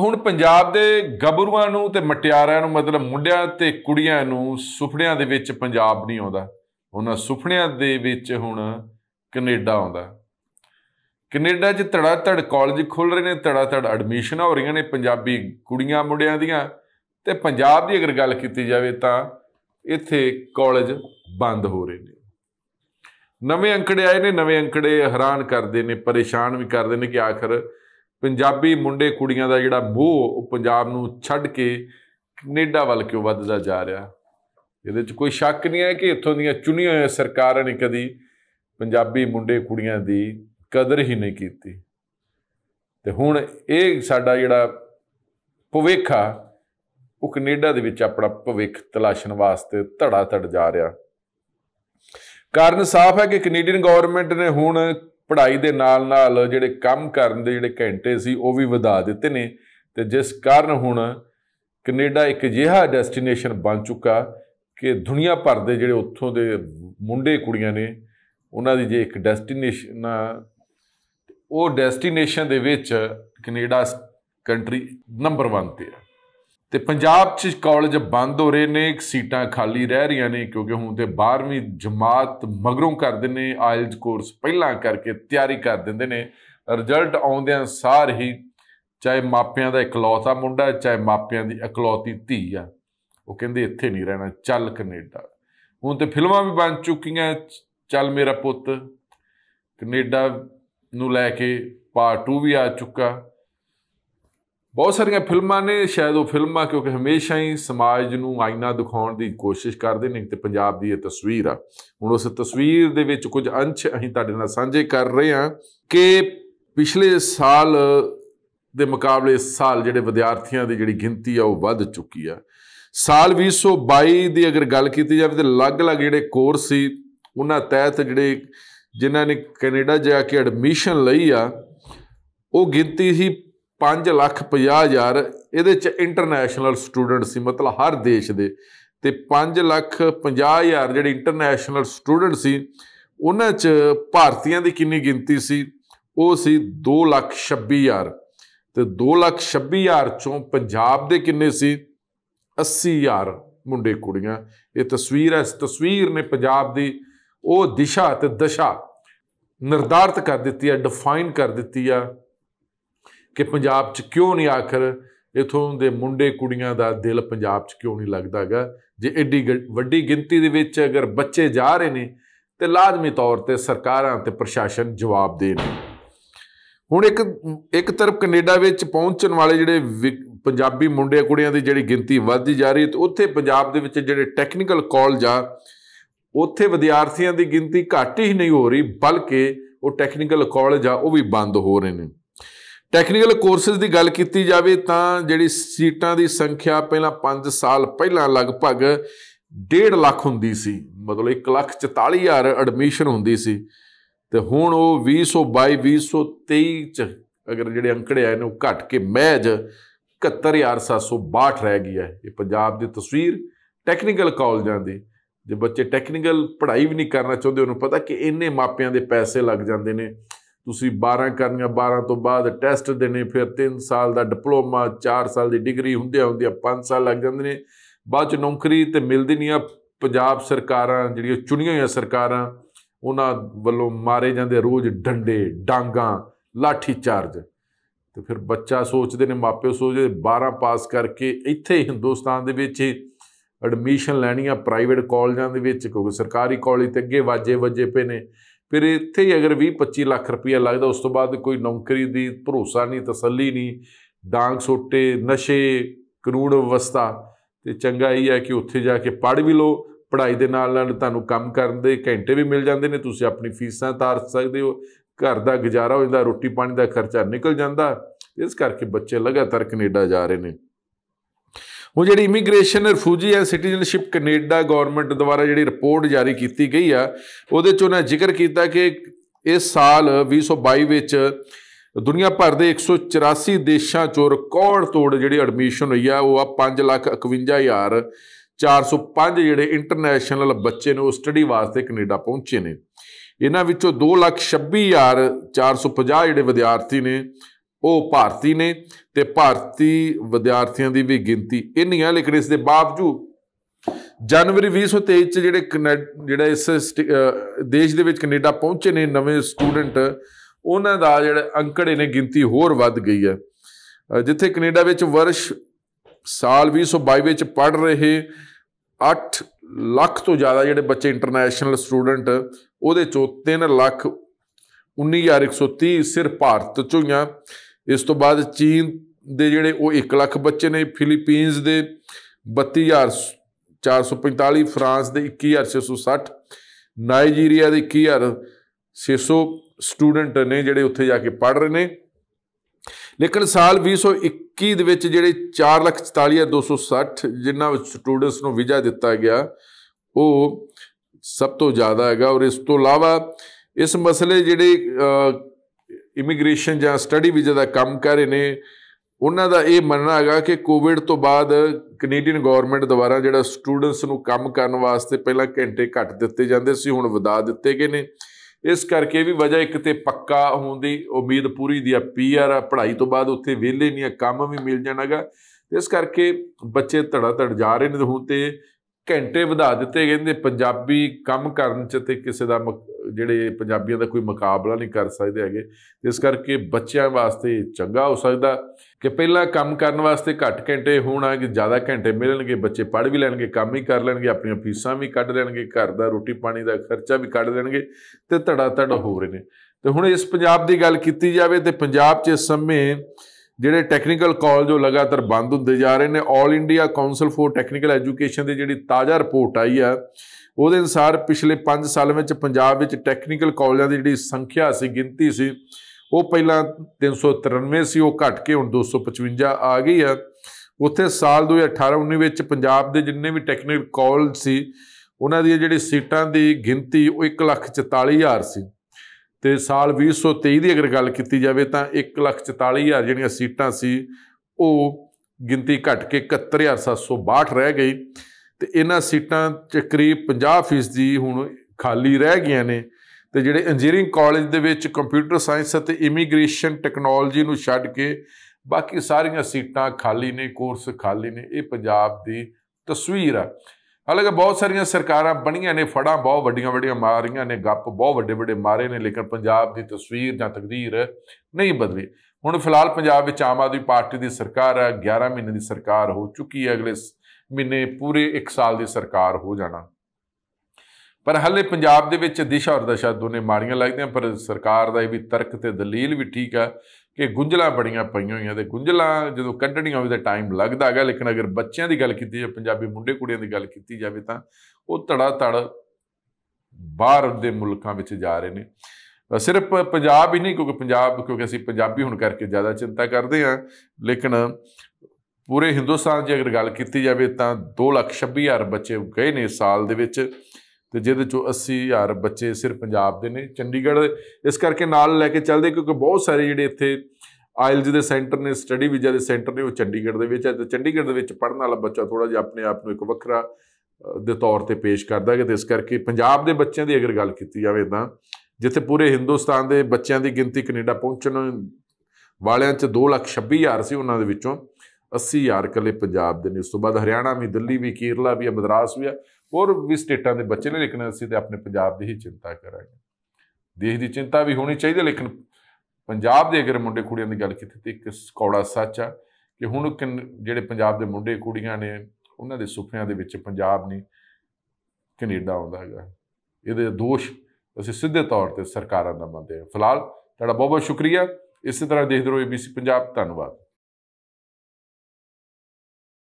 ਹੁਣ ਪੰਜਾਬ ਦੇ ਗੱਭਰੂਆਂ ਨੂੰ ਤੇ ਮਟਿਆਰਿਆਂ ਨੂੰ ਮਤਲਬ ਮੁੰਡਿਆਂ ਤੇ ਕੁੜੀਆਂ ਨੂੰ ਸੁਪਨਿਆਂ ਦੇ ਵਿੱਚ ਪੰਜਾਬ ਨਹੀਂ ਆਉਂਦਾ ਉਹਨਾਂ ਸੁਪਨਿਆਂ ਦੇ ਵਿੱਚ ਹੁਣ ਕੈਨੇਡਾ ਆਉਂਦਾ ਕੈਨੇਡਾ 'ਚ ਧੜਾ ਧੜ ਕਾਲਜ ਖੁੱਲ ਰਹੇ ਨੇ ਧੜਾ ਧੜ ਐਡਮਿਸ਼ਨ ਹੋ ਰਹੀਆਂ ਨੇ ਪੰਜਾਬੀ ਕੁੜੀਆਂ ਮੁੰਡਿਆਂ ਦੀਆਂ ਤੇ ਪੰਜਾਬ ਦੀ ਅਗਰ ਗੱਲ ਕੀਤੀ ਜਾਵੇ ਤਾਂ ਇੱਥੇ ਕਾਲਜ ਬੰਦ ਹੋ ਰਹੇ ਨੇ ਨਵੇਂ ਅੰਕੜੇ ਆਏ ਨੇ ਨਵੇਂ ਅੰਕੜੇ ਹੈਰਾਨ ਕਰਦੇ ਨੇ ਪਰੇਸ਼ਾਨ ਵੀ ਕਰਦੇ ਨੇ ਕਿ ਆਖਰ ਪੰਜਾਬੀ ਮੁੰਡੇ ਕੁੜੀਆਂ ਦਾ ਜਿਹੜਾ ਮੋਹ ਪੰਜਾਬ ਨੂੰ ਛੱਡ ਕੇ ਕੈਨੇਡਾ ਵੱਲ ਕਿਉਂ ਵੱਧਦਾ ਜਾ ਰਿਹਾ ਇਹਦੇ ਵਿੱਚ ਕੋਈ ਸ਼ੱਕ ਨਹੀਂ ਹੈ ਕਿ ਇੱਥੋਂ ਦੀਆਂ ਚੁਣੀਆਂ ਹੋਈਆਂ ਸਰਕਾਰਾਂ ਨੇ ਕਦੀ ਪੰਜਾਬੀ ਮੁੰਡੇ ਕੁੜੀਆਂ ਦੀ ਕਦਰ ਹੀ ਨਹੀਂ ਕੀਤੀ ਤੇ ਹੁਣ ਇਹ ਸਾਡਾ ਜਿਹੜਾ ਭਵਿੱਖਾ ਉਹ ਕੈਨੇਡਾ ਦੇ ਵਿੱਚ ਆਪਣਾ ਭਵਿੱਖ ਤਲਾਸ਼ਣ ਵਾਸਤੇ ਧੜਾ ਧੜ ਜਾ ਰਿਹਾ ਕਾਰਨ ਸਾਫ਼ ਹੈ ਕਿ ਕੈਨੇਡੀਅਨ ਗਵਰਨਮੈਂਟ ਨੇ ਹੁਣ ਪੜ੍ਹਾਈ ਦੇ ਨਾਲ-ਨਾਲ ਜਿਹੜੇ ਕੰਮ ਕਰਨ ਦੇ ਜਿਹੜੇ ਘੰਟੇ ਸੀ ਉਹ ਵੀ ਵਧਾ ਦਿੱਤੇ ਨੇ ਤੇ ਜਿਸ ਕਾਰਨ ਹੁਣ ਕੈਨੇਡਾ ਇੱਕ ਜਿਹਾ ਡੈਸਟੀਨੇਸ਼ਨ ਬਣ ਚੁੱਕਾ ਕਿ ਦੁਨੀਆ ਭਰ ਦੇ ਜਿਹੜੇ ਉੱਥੋਂ ਦੇ ਮੁੰਡੇ ਕੁੜੀਆਂ ਨੇ ਉਹਨਾਂ ਦੀ ਜੇ ਇੱਕ ਡੈਸਟੀਨੇਸ਼ਨ ਉਹ ਡੈਸਟੀਨੇਸ਼ਨ ਦੇ ਵਿੱਚ ਕੈਨੇਡਾ ਕੰਟਰੀ ਨੰਬਰ 1 ਤੇ ਹੈ ਤੇ ਪੰਜਾਬ 'ਚ ਕਾਲਜ ਬੰਦ ਹੋ ਰਹੇ ਨੇ ਸੀਟਾਂ ਖਾਲੀ ਰਹਿ ਰਹੀਆਂ ਨੇ ਕਿਉਂਕਿ ਹੁਣ ਤੇ 12ਵੀਂ ਜਮਾਤ ਮਗਰੋਂ ਕਰਦੇ ਨੇ ਆਇਲਸ ਕੋਰਸ ਪਹਿਲਾਂ ਕਰਕੇ ਤਿਆਰੀ ਕਰ ਦਿੰਦੇ ਨੇ ਰਿਜ਼ਲਟ ਆਉਂਦਿਆਂ ਸਾਰ ਹੀ ਚਾਹੇ ਮਾਪਿਆਂ ਦਾ ਇਕਲੌਤਾ ਮੁੰਡਾ ਚਾਹੇ ਮਾਪਿਆਂ ਦੀ ਇਕਲੌਤੀ ਧੀ ਆ ਉਹ ਕਹਿੰਦੇ ਇੱਥੇ ਨਹੀਂ ਰਹਿਣਾ ਚੱਲ ਕੈਨੇਡਾ ਹੁਣ ਤੇ ਫਿਲਮਾਂ ਵੀ ਬਣ ਚੁੱਕੀਆਂ ਚੱਲ ਮੇਰਾ ਪੁੱਤ ਕੈਨੇਡਾ ਨੂੰ ਲੈ ਕੇ ਪਾਰਟ 2 ਵੀ ਆ ਚੁੱਕਾ ਬਹੁਤ ਸਾਰੀਆਂ ਫਿਲਮਾਂ ਨੇ ਸ਼ਾਇਦ ਉਹ ਫਿਲਮਾਂ ਕਿਉਂਕਿ ਹਮੇਸ਼ਾ ਹੀ ਸਮਾਜ ਨੂੰ ਆਇਨਾ ਦਿਖਾਉਣ ਦੀ ਕੋਸ਼ਿਸ਼ ਕਰਦੇ ਨੇ ਤੇ ਪੰਜਾਬ ਦੀ ਇਹ ਤਸਵੀਰ ਆ ਹੁਣ ਉਸ ਤਸਵੀਰ ਦੇ ਵਿੱਚ ਕੁਝ ਅੰਸ਼ ਅਸੀਂ ਤੁਹਾਡੇ ਨਾਲ ਸਾਂਝੇ ਕਰ ਰਹੇ ਹਾਂ ਕਿ ਪਿਛਲੇ ਸਾਲ ਦੇ ਮੁਕਾਬਲੇ ਇਸ ਸਾਲ ਜਿਹੜੇ ਵਿਦਿਆਰਥੀਆਂ ਦੀ ਜਿਹੜੀ ਗਿਣਤੀ ਆ ਉਹ ਵੱਧ ਚੁੱਕੀ ਆ ਸਾਲ 2022 ਦੀ ਅਗਰ ਗੱਲ ਕੀਤੀ ਜਾਵੇ ਤੇ ਅਲੱਗ-ਅਲੱਗ ਜਿਹੜੇ ਕੋਰਸ ਸੀ ਉਹਨਾਂ ਤਹਿਤ ਜਿਹੜੇ ਜਿਨ੍ਹਾਂ ਨੇ ਕੈਨੇਡਾ ਜਾ ਕੇ ਐਡਮਿਸ਼ਨ ਲਈ ਆ ਉਹ ਗਿਣਤੀ ਸੀ 5 ਲੱਖ 50 ਹਜ਼ਾਰ ਇਹਦੇ ਚ ਇੰਟਰਨੈਸ਼ਨਲ ਸਟੂਡੈਂਟ ਸੀ ਮਤਲਬ ਹਰ ਦੇਸ਼ ਦੇ ਤੇ 5 ਲੱਖ 50 ਹਜ਼ਾਰ ਜਿਹੜੇ ਇੰਟਰਨੈਸ਼ਨਲ ਸਟੂਡੈਂਟ ਸੀ ਉਹਨਾਂ ਚ ਭਾਰਤੀਆਂ ਦੀ ਕਿੰਨੀ ਗਿਣਤੀ ਸੀ ਉਹ ਸੀ 2 ਲੱਖ 26 ਹਜ਼ਾਰ ਤੇ 2 ਲੱਖ 26 ਹਜ਼ਾਰ ਚੋਂ ਪੰਜਾਬ ਦੇ ਕਿੰਨੇ ਸੀ 80 ਹਜ਼ਾਰ ਮੁੰਡੇ ਕੁੜੀਆਂ ਇਹ ਤਸਵੀਰ ਹੈ ਇਸ ਤਸਵੀਰ ਨੇ ਪੰਜਾਬ ਦੀ ਉਹ ਦਿਸ਼ਾ ਤੇ ਦਸ਼ਾ ਨਿਰਧਾਰਤ ਕਰ ਦਿੱਤੀ ਹੈ ਡਿਫਾਈਨ ਕਰ ਦਿੱਤੀ ਹੈ ਕਿ ਪੰਜਾਬ 'ਚ ਕਿਉਂ ਨਹੀਂ ਆਖਰ ਇਥੋਂ ਦੇ ਮੁੰਡੇ ਕੁੜੀਆਂ ਦਾ ਦਿਲ ਪੰਜਾਬ 'ਚ ਕਿਉਂ ਨਹੀਂ ਲੱਗਦਾਗਾ ਜੇ ਐਡੀ ਵੱਡੀ ਗਿਣਤੀ ਦੇ ਵਿੱਚ ਅਗਰ ਬੱਚੇ ਜਾ ਰਹੇ ਨੇ ਤੇ ਲਾਜ਼ਮੀ ਤੌਰ ਤੇ ਸਰਕਾਰਾਂ ਤੇ ਪ੍ਰਸ਼ਾਸਨ ਜਵਾਬ ਦੇਣ ਹੁਣ ਇੱਕ ਇੱਕ ਤਰਫ ਕੈਨੇਡਾ ਵਿੱਚ ਪਹੁੰਚਣ ਵਾਲੇ ਜਿਹੜੇ ਪੰਜਾਬੀ ਮੁੰਡੇ ਕੁੜੀਆਂ ਦੀ ਜਿਹੜੀ ਗਿਣਤੀ ਵੱਧਦੀ ਜਾ ਰਹੀ ਹੈ ਤੇ ਉੱਥੇ ਪੰਜਾਬ ਦੇ ਵਿੱਚ ਜਿਹੜੇ ਟੈਕਨੀਕਲ ਕਾਲਜ ਆ ਉੱਥੇ ਵਿਦਿਆਰਥੀਆਂ ਦੀ ਗਿਣਤੀ ਘੱਟ ਹੀ ਨਹੀਂ ਹੋ ਰਹੀ ਬਲਕਿ ਉਹ ਟੈਕਨੀਕਲ ਕਾਲਜ ਆ ਉਹ ਵੀ ਬੰਦ ਹੋ ਰਹੇ ਨੇ ਟੈਕਨੀਕਲ ਕੋਰਸਸ ਦੀ ਗੱਲ ਕੀਤੀ ਜਾਵੇ ਤਾਂ ਜਿਹੜੀ ਸੀਟਾਂ ਦੀ ਸੰਖਿਆ ਪਹਿਲਾਂ 5 ਸਾਲ ਪਹਿਲਾਂ ਲਗਭਗ 1.5 ਲੱਖ ਹੁੰਦੀ ਸੀ ਮਤਲਬ 1 ਲੱਖ ਐਡਮਿਸ਼ਨ ਹੁੰਦੀ ਸੀ ਤੇ ਹੁਣ ਉਹ 2022 2023 ਚ ਅਗਰ ਜਿਹੜੇ ਅੰਕੜੇ ਆਏ ਨੇ ਉਹ ਘਟ ਕੇ ਮਹਿਜ 71762 ਰਹਿ ਗਈ ਹੈ ਇਹ ਪੰਜਾਬ ਦੀ ਤਸਵੀਰ ਟੈਕਨੀਕਲ ਕਾਲਜਾਂ ਦੀ ਜੇ ਬੱਚੇ ਟੈਕਨੀਕਲ ਪੜ੍ਹਾਈ ਵੀ ਨਹੀਂ ਕਰਨਾ ਚਾਹੁੰਦੇ ਉਹਨੂੰ ਪਤਾ ਕਿ ਇੰਨੇ ਮਾਪਿਆਂ ਦੇ ਪੈਸੇ ਲੱਗ ਜਾਂਦੇ ਨੇ ਤੁਸੀਂ 12 ਕਰਨੀਆਂ 12 ਤੋਂ ਬਾਅਦ ਟੈਸਟ ਦੇਣੇ ਫਿਰ 3 ਸਾਲ ਦਾ ਡਿਪਲੋਮਾ 4 ਸਾਲ ਦੀ ਡਿਗਰੀ ਹੁੰਦੀ ਹੁੰਦੀ ਆ 5 ਸਾਲ ਲੱਗ ਜਾਂਦੇ ਨੇ ਬਾਅਦ ਚ ਨੌਕਰੀ ਤੇ ਮਿਲਦੀ ਨਹੀਂ ਆ ਪੰਜਾਬ ਸਰਕਾਰਾਂ ਜਿਹੜੀਆਂ ਚੁਣੀਆਂ ਹੋਈਆਂ ਸਰਕਾਰਾਂ ਉਹਨਾਂ ਵੱਲੋਂ ਮਾਰੇ ਜਾਂਦੇ ਰੋਜ਼ ਡੰਡੇ ਡਾਂਗਾ ਲਾਠੀ ਚਾਰਜ ਤੇ ਫਿਰ ਬੱਚਾ ਸੋਚਦੇ ਨੇ ਮਾਪਿਓ ਸੋਚਦੇ 12 ਪਾਸ ਕਰਕੇ ਇੱਥੇ ਹਿੰਦੁਸਤਾਨ ਦੇ ਵਿੱਚ ਐਡਮਿਸ਼ਨ ਲੈਣੀ ਆ ਪ੍ਰਾਈਵੇਟ ਕਾਲਜਾਂ ਦੇ ਵਿੱਚ ਕਿਉਂਕਿ ਸਰਕਾਰੀ ਕਾਲਜ ਤੇ ਅੱਗੇ ਵਾਜੇ ਵਜੇ ਪਏ ਨੇ ਫਿਰ ਇੱਥੇ ਹੀ ਅਗਰ 20 25 ਲੱਖ ਰੁਪਇਆ ਲੱਗਦਾ ਉਸ ਤੋਂ ਬਾਅਦ ਕੋਈ ਨੌਕਰੀ ਦੀ ਭਰੋਸਾ ਨਹੀਂ ਤਸੱਲੀ ਨਹੀਂ ਡਾਂਗ ਸੋਟੇ ਨਸ਼ੇ ਕਰੂੜ ਅਵਸਥਾ ਤੇ ਚੰਗਾ ਇਹ ਹੈ ਕਿ ਉੱਥੇ ਜਾ ਕੇ ਪੜ੍ਹ ਵੀ ਲਓ ਪੜ੍ਹਾਈ ਦੇ ਨਾਲ ਨਾਲ ਤੁਹਾਨੂੰ ਕੰਮ ਕਰਨ ਦੇ ਘੰਟੇ ਵੀ ਮਿਲ ਜਾਂਦੇ ਨੇ ਤੁਸੀਂ ਆਪਣੀ ਫੀਸਾਂ ਤਾਰ ਸਕਦੇ ਹੋ ਘਰ ਦਾ ਗੁਜ਼ਾਰਾ ਹੋ ਜਾਂਦਾ ਰੋਟੀ ਪਾਣੀ ਦਾ ਖਰਚਾ ਨਿਕਲ ਜਾਂਦਾ ਇਸ ਕਰਕੇ ਬੱਚੇ ਲਗਾਤਾਰ ਕੈਨੇਡਾ ਜਾ ਰਹੇ ਨੇ ਉਹ ਜਿਹੜੀ immigration refugee and citizenship Canada government ਦੁਆਰਾ ਜਿਹੜੀ ਰਿਪੋਰਟ ਜਾਰੀ ਕੀਤੀ ਗਈ ਆ ਉਹਦੇ ਚ ਉਹਨਾਂ ਜ਼ਿਕਰ ਕੀਤਾ ਕਿ ਇਸ ਸਾਲ 2022 ਵਿੱਚ ਦੁਨੀਆ ਭਰ ਦੇ 184 ਦੇਸ਼ਾਂ ਚੋਂ ਰਿਕਾਰਡ ਤੋੜ ਜਿਹੜੀ ਐਡਮਿਸ਼ਨ ਹੋਈ ਆ ਉਹ ਆ 551405 ਜਿਹੜੇ ਇੰਟਰਨੈਸ਼ਨਲ ਬੱਚੇ ਨੇ ਉਹ ਸਟੱਡੀ ਵਾਸਤੇ ਕੈਨੇਡਾ ਪਹੁੰਚੇ ਨੇ ਇਹਨਾਂ ਵਿੱਚੋਂ 226450 ਜਿਹੜੇ ਵਿਦਿਆਰਥੀ ਨੇ ਉਹ ਭਾਰਤੀ ਨੇ ਤੇ ਭਾਰਤੀ ਵਿਦਿਆਰਥੀਆਂ ਦੀ ਵੀ ਗਿਣਤੀ ਇੰਨੀ ਹੈ ਲੇਕਿਨ ਇਸ ਦੇ ਬਾਵਜੂਦ ਜਨਵਰੀ 2023 ਚ ਜਿਹੜੇ ਜਿਹੜਾ ਇਸ ਦੇਸ਼ ਦੇ ਵਿੱਚ ਕੈਨੇਡਾ ਪਹੁੰਚੇ ਨੇ ਨਵੇਂ ਸਟੂਡੈਂਟ ਉਹਨਾਂ ਦਾ ਜਿਹੜਾ ਅੰਕੜੇ ਨੇ ਗਿਣਤੀ ਹੋਰ ਵੱਧ ਗਈ ਹੈ ਜਿੱਥੇ ਕੈਨੇਡਾ ਵਿੱਚ ਵਰਸ਼ ਸਾਲ 2022 ਵਿੱਚ ਪੜ ਰਹੇ 8 ਲੱਖ ਤੋਂ ਜ਼ਿਆਦਾ ਜਿਹੜੇ ਬੱਚੇ ਇੰਟਰਨੈਸ਼ਨਲ ਸਟੂਡੈਂਟ ਉਹਦੇ ਚੋਂ 3 ਲੱਖ 19130 ਸਿਰ ਭਾਰਤ ਚੋਂ ਹੀ ਆ ਇਸ ਤੋਂ ਬਾਅਦ ਚੀਨ ਦੇ ਜਿਹੜੇ ਉਹ 1 ਲੱਖ ਬੱਚੇ ਨੇ ਫਿਲੀਪੀਨਸ ਦੇ 32445 ਫਰਾਂਸ ਦੇ 21660 ਨਾਈਜੀਰੀਆ ਦੇ 21600 ਸਟੂਡੈਂਟ ਨੇ ਜਿਹੜੇ ਉੱਥੇ ਜਾ ਕੇ ਪੜ੍ਹ ਰਹੇ ਨੇ ਲੇਕਿਨ ਸਾਲ 2021 ਦੇ ਵਿੱਚ ਜਿਹੜੇ 444260 ਜਿਨ੍ਹਾਂ ਵਿੱਚ ਸਟੂਡੈਂਟਸ ਨੂੰ ਵੀਜ਼ਾ ਦਿੱਤਾ ਗਿਆ ਉਹ ਸਭ ਤੋਂ ਜ਼ਿਆਦਾ ਹੈਗਾ ਔਰ ਇਸ ਤੋਂ ਇਲਾਵਾ ਇਸ ਮਸਲੇ ਜਿਹੜੇ ਇਮੀਗ੍ਰੇਸ਼ਨ ਜਾਂ ਸਟੱਡੀ ਵੀਜ਼ਾ ਦਾ ਕੰਮ ਕਰ ਰਹੇ ਨੇ ਉਹਨਾਂ ਦਾ ਇਹ ਮੰਨਣਾ ਹੈਗਾ ਕਿ ਕੋਵਿਡ ਤੋਂ ਬਾਅਦ ਕੈਨੇਡੀਅਨ ਗਵਰਨਮੈਂਟ ਦੁਆਰਾ ਜਿਹੜਾ ਸਟੂਡੈਂਟਸ ਨੂੰ ਕੰਮ ਕਰਨ ਵਾਸਤੇ ਪਹਿਲਾਂ ਘੰਟੇ ਘੱਟ ਦਿੱਤੇ ਜਾਂਦੇ ਸੀ ਹੁਣ ਵਧਾ ਦਿੱਤੇ ਗਏ ਨੇ ਇਸ ਕਰਕੇ ਵੀ ਵਜ੍ਹਾ ਇੱਕ ਤੇ ਪੱਕਾ ਹੋਣ ਦੀ ਉਮੀਦ ਪੂਰੀ ਦੀ ਆ ਪੀਆਰ ਪੜ੍ਹਾਈ ਤੋਂ ਬਾਅਦ ਉੱਥੇ ਵਿਹਲੇ ਨਹੀਂ ਆ ਕੰਮ ਵੀ ਮਿਲ ਜਾਣਾਗਾ ਇਸ ਕਰਕੇ ਬੱਚੇ ਧੜਾ ਧੜ ਜਾ ਰਹੇ ਨੇ ਹੁਣ ਤੇ ਘੰਟੇ ਵਧਾ ਦਿੱਤੇ ਕਹਿੰਦੇ ਪੰਜਾਬੀ ਕੰਮ ਕਰਨ ਚ ਤੇ ਕਿਸੇ ਦਾ ਜਿਹੜੇ ਪੰਜਾਬੀਆਂ ਦਾ ਕੋਈ ਮੁਕਾਬਲਾ ਨਹੀਂ ਕਰ ਸਕਦੇ ਹੈਗੇ ਇਸ ਕਰਕੇ ਬੱਚਿਆਂ ਵਾਸਤੇ ਚੰਗਾ ਹੋ ਸਕਦਾ ਕਿ ਪਹਿਲਾਂ ਕੰਮ ਕਰਨ ਵਾਸਤੇ ਘੱਟ ਘੰਟੇ ਹੋਣਾ ਕਿ ਜ਼ਿਆਦਾ ਘੰਟੇ ਮਿਲਣਗੇ ਬੱਚੇ ਪੜ੍ਹ ਵੀ ਲੈਣਗੇ ਕੰਮ ਵੀ ਕਰ ਲੈਣਗੇ ਆਪਣੀਆਂ ਫੀਸਾਂ ਵੀ ਕੱਢ ਲੈਣਗੇ ਘਰ ਦਾ ਰੋਟੀ ਪਾਣੀ ਦਾ ਖਰਚਾ ਵੀ ਕੱਢ ਲੈਣਗੇ ਤੇ ਧੜਾ ਧੜ ਹੋ ਰਹੇ ਨੇ ਤੇ ਹੁਣ ਇਸ ਪੰਜਾਬ ਦੀ ਗੱਲ ਕੀਤੀ ਜਾਵੇ ਤੇ ਪੰਜਾਬ 'ਚ ਇਸ ਸਮੇਂ ਜਿਹੜੇ ਟੈਕਨੀਕਲ ਕਾਲਜ ਉਹ ਲਗਾਤਾਰ ਬੰਦ ਹੁੰਦੇ ਜਾ ਰਹੇ ਨੇ 올 India council for technical education ਦੀ ਜਿਹੜੀ ਤਾਜ਼ਾ ਰਿਪੋਰਟ ਆਈ ਹੈ ਉਹਦੇ ਅਨਸਾਰ ਪਿਛਲੇ 5 ਸਾਲ ਵਿੱਚ ਪੰਜਾਬ ਵਿੱਚ ਟੈਕਨੀਕਲ ਕਾਲਜਾਂ ਦੀ ਜਿਹੜੀ ਸੰਖਿਆ ਸੀ ਗਿਣਤੀ ਸੀ ਉਹ ਪਹਿਲਾਂ 393 ਸੀ ਉਹ ਘਟ ਕੇ ਹੁਣ 255 ਆ ਗਈ ਆ ਉੱਥੇ ਸਾਲ 2018-19 ਵਿੱਚ ਪੰਜਾਬ ਦੇ ਜਿੰਨੇ ਵੀ ਟੈਕਨੀਕਲ ਕਾਲਜ ਸੀ ਉਹਨਾਂ ਦੀ ਜਿਹੜੀ ਸੀਟਾਂ ਦੀ ਗਿਣਤੀ ਉਹ 1,44,000 ਸੀ ਤੇ ਸਾਲ 2023 ਦੀ ਅਗਰ ਗੱਲ ਕੀਤੀ ਜਾਵੇ ਤਾਂ 144000 ਜਿਹੜੀਆਂ ਸੀਟਾਂ ਸੀ ਉਹ ਗਿਣਤੀ ਘਟ ਕੇ 71762 ਰਹਿ ਗਈ ਤੇ ਇਹਨਾਂ ਸੀਟਾਂ ਚ ਕਰੀਬ 50% ਦੀ ਹੁਣ ਖਾਲੀ ਰਹਿ ਗਈਆਂ ਨੇ ਤੇ ਜਿਹੜੇ ਇੰਜੀਨੀਅਰਿੰਗ ਕਾਲਜ ਦੇ ਵਿੱਚ ਕੰਪਿਊਟਰ ਸਾਇੰਸ ਅਤੇ ਇਮੀਗ੍ਰੇਸ਼ਨ ਟੈਕਨੋਲੋਜੀ ਨੂੰ ਛੱਡ ਕੇ ਬਾਕੀ ਸਾਰੀਆਂ ਸੀਟਾਂ ਖਾਲੀ ਨੇ ਕੋਰਸ ਖਾਲੀ ਨੇ ਇਹ ਪੰਜਾਬ ਦੀ ਤਸਵੀਰ ਆ ਹਾਲਾਂਕਿ ਬਹੁਤ ਸਾਰੀਆਂ ਸਰਕਾਰਾਂ ਬਣੀਆਂ ਨੇ ਫੜਾਂ ਬਹੁਤ ਵੱਡੀਆਂ ਵੱਡੀਆਂ ਮਾਰੀਆਂ ਨੇ ਗੱਪ ਬਹੁਤ ਵੱਡੇ ਵੱਡੇ ਮਾਰੇ ਨੇ ਲੇਕਿਨ ਪੰਜਾਬ ਦੀ ਤਸਵੀਰ ਜਾਂ ਤਕਦੀਰ ਨਹੀਂ ਬਦਲੀ ਹੁਣ ਫਿਲਹਾਲ ਪੰਜਾਬ ਵਿੱਚ ਆਮ ਆਦਮੀ ਪਾਰਟੀ ਦੀ ਸਰਕਾਰ ਹੈ 11 ਮਹੀਨੇ ਦੀ ਸਰਕਾਰ ਹੋ ਚੁੱਕੀ ਹੈ ਅਗਲੇ ਮਹੀਨੇ ਪੂਰੇ 1 ਸਾਲ ਦੀ ਸਰਕਾਰ ਹੋ ਜਾਣਾ ਪਰ ਹੱਲੇ ਪੰਜਾਬ ਦੇ ਵਿੱਚ ਦਿਸ਼ਾ ਔਰ ਦਸ਼ਾ ਦੋਨੇ ਮਾੜੀਆਂ ਲੱਗਦੀਆਂ ਪਰ ਸਰਕਾਰ ਦਾ ਇਹ ਵੀ ਤਰਕ ਤੇ ਦਲੀਲ ਵੀ ਠੀਕ ਆ ਕਿ ਗੁੰਝਲਾਂ ਬੜੀਆਂ ਪਈਆਂ ਹੋਈਆਂ ਤੇ ਗੁੰਝਲਾਂ ਜਦੋਂ ਕੱਢਣੀਆਂ ਹੋਵੇ ਤਾਂ ਟਾਈਮ ਲੱਗਦਾ ਹੈਗਾ ਲੇਕਿਨ ਅਗਰ ਬੱਚਿਆਂ ਦੀ ਗੱਲ ਕੀਤੀ ਜਾਵੇ ਪੰਜਾਬੀ ਮੁੰਡੇ ਕੁੜੀਆਂ ਦੀ ਗੱਲ ਕੀਤੀ ਜਾਵੇ ਤਾਂ ਉਹ ਧੜਾ ਧੜ ਬਾਹਰ ਦੇ ਮੁਲਕਾਂ ਵਿੱਚ ਜਾ ਰਹੇ ਨੇ ਸਿਰਫ ਪੰਜਾਬ ਹੀ ਨਹੀਂ ਕਿਉਂਕਿ ਪੰਜਾਬ ਕਿਉਂਕਿ ਅਸੀਂ ਪੰਜਾਬੀ ਹੁਣ ਕਰਕੇ ਜ਼ਿਆਦਾ ਚਿੰਤਾ ਕਰਦੇ ਆ ਲੇਕਿਨ ਪੂਰੇ ਹਿੰਦੁਸਤਾਨ ਦੀ ਅਗਰ ਗੱਲ ਕੀਤੀ ਜਾਵੇ ਤਾਂ 2 ਲੱਖ 26 ਹਜ਼ਾਰ ਬੱਚੇ ਗਏ ਨੇ ਸਾਲ ਦੇ ਵਿੱਚ ਤੇ ਜਿਹਦੇ ਚੋਂ 80000 ਬੱਚੇ ਸਿਰ ਪੰਜਾਬ ਦੇ ਨੇ ਚੰਡੀਗੜ੍ਹ ਇਸ ਕਰਕੇ ਨਾਲ ਲੈ ਕੇ ਚੱਲਦੇ ਕਿਉਂਕਿ ਬਹੁਤ ਸਾਰੇ ਜਿਹੜੇ ਇੱਥੇ ਆਇਲਜ਼ ਦੇ ਸੈਂਟਰ ਨੇ ਸਟੱਡੀ ਵੀਜ਼ਾ ਦੇ ਸੈਂਟਰ ਨੇ ਉਹ ਚੰਡੀਗੜ੍ਹ ਦੇ ਵਿੱਚ ਹੈ ਤੇ ਚੰਡੀਗੜ੍ਹ ਦੇ ਵਿੱਚ ਪੜਨ ਵਾਲਾ ਬੱਚਾ ਥੋੜਾ ਜਿਹਾ ਆਪਣੇ ਆਪ ਨੂੰ ਇੱਕ ਵੱਖਰਾ ਦੇ ਤੌਰ ਤੇ ਪੇਸ਼ ਕਰਦਾ ਹੈ ਤੇ ਇਸ ਕਰਕੇ ਪੰਜਾਬ ਦੇ ਬੱਚਿਆਂ ਦੀ ਅਗਰ ਗੱਲ ਕੀਤੀ ਜਾਵੇ ਤਾਂ ਜਿੱਥੇ ਪੂਰੇ ਹਿੰਦੁਸਤਾਨ ਦੇ ਬੱਚਿਆਂ ਦੀ ਗਿਣਤੀ ਕੈਨੇਡਾ ਪਹੁੰਚਣ ਵਾਲਿਆਂ 'ਚ 2,26,000 ਸੀ ਉਹਨਾਂ ਦੇ ਵਿੱਚੋਂ 80000 ਕੱਲੇ ਪੰਜਾਬ ਦੇ ਨੇ ਉਸ ਤੋਂ ਬਾਅਦ ਹਰਿਆਣਾ ਵੀ ਦਿੱਲੀ ਵੀ ਕੇਰਲਾ ਵੀ ਮਦਰਾਸ ਵੀ ਆ ਹੋਰ ਵੀ ਸਟੇਟਾਂ ਦੇ ਬੱਚੇ ਨੇ ਲਿਖਣਾ ਅਸੀਂ ਤੇ ਆਪਣੇ ਪੰਜਾਬ ਦੀ ਹੀ ਚਿੰਤਾ ਕਰਾਂਗੇ ਦੇਸ਼ ਦੀ ਚਿੰਤਾ ਵੀ ਹੋਣੀ ਚਾਹੀਦੀ ਲੇਕਿਨ ਪੰਜਾਬ ਦੇ ਅਗਰ ਮੁੰਡੇ ਕੁੜੀਆਂ ਦੀ ਗੱਲ ਕੀਤੀ ਤੇ ਇੱਕ ਕੌੜਾ ਸੱਚ ਆ ਕਿ ਹੁਣ ਜਿਹੜੇ ਪੰਜਾਬ ਦੇ ਮੁੰਡੇ ਕੁੜੀਆਂ ਨੇ ਉਹਨਾਂ ਦੇ ਸੁਪਨਿਆਂ ਦੇ ਵਿੱਚ ਪੰਜਾਬ ਨਹੀਂ ਕੈਨੇਡਾ ਆਉਂਦਾ ਹੈਗਾ ਇਹਦੇ ਦੋਸ਼ ਅਸੀਂ ਸਿੱਧੇ ਤੌਰ ਤੇ ਸਰਕਾਰਾਂ ਦਾ ਮੰਨਦੇ ਹਾਂ ਫਿਲਹਾਲ ਤੁਹਾਡਾ ਬਹੁਤ ਬਹੁਤ ਸ਼ੁਕਰੀਆ ਇਸੇ ਤਰ੍ਹਾਂ ਦੇਖਦੇ ਰਹੋ ABC ਪੰਜਾਬ ਧੰਨਵਾਦ